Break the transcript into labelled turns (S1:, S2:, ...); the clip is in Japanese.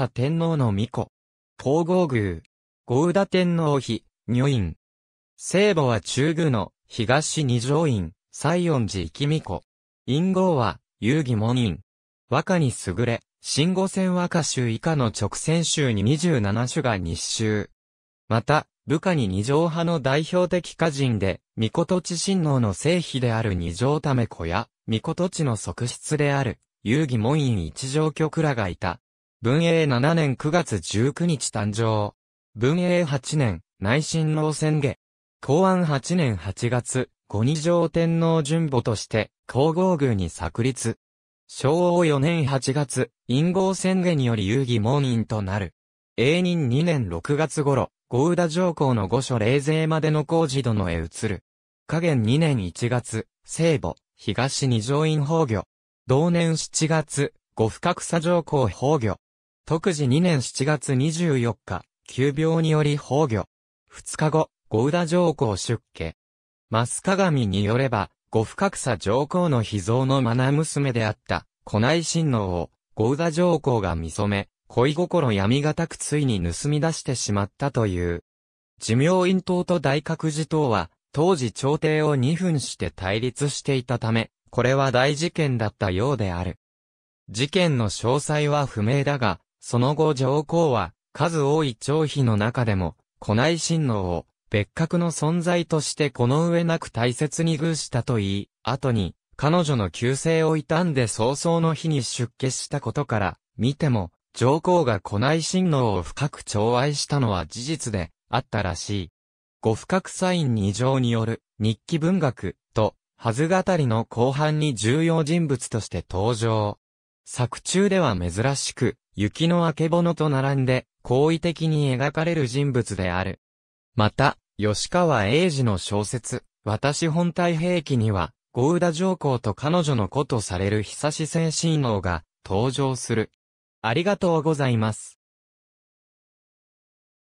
S1: 佐天皇の御子、皇后宮。郷田天皇妃、女院。聖母は中宮の東二条院、西園寺生御子。院号は、遊戯門院。和歌に優れ、新五線和歌集以下の直線集に27種が日集。また、部下に二条派の代表的歌人で、御事地親王の聖妃である二条為子や、御事地の側室である、遊戯門院一条局らがいた。文永7年9月19日誕生。文永8年、内親王宣下。公安8年8月、五二条天皇順母として、皇后宮に作立。昭和4年8月、陰号宣下により遊戯門院となる。永仁2年6月頃、郷宇田上皇の御所霊勢までの工事殿へ移る。加減2年1月、聖母、東二条院崩御。同年7月、五深草上皇崩御。特時2年7月24日、急病により崩御。2日後、五浦上皇出家。マス鏡によれば、五深草上皇の秘蔵のナ娘であった、古内親王を、五浦上皇が見染め、恋心闇がたくついに盗み出してしまったという。寿命院党と大覚寺党は、当時朝廷を2分して対立していたため、これは大事件だったようである。事件の詳細は不明だが、その後上皇は、数多い長妃の中でも、古内親王を、別格の存在としてこの上なく大切に遇したと言い、後に、彼女の旧姓を悼んで早々の日に出家したことから、見ても、上皇が古内親王を深く寵愛したのは事実で、あったらしい。ご深くサイン二条による、日記文学、と、はず語りの後半に重要人物として登場。作中では珍しく、雪のあけぼのと並んで、好意的に描かれる人物である。また、吉川英治の小説、私本体兵器には、ゴウダ上皇と彼女の子とされる久し先進王が登場する。ありがとうございます。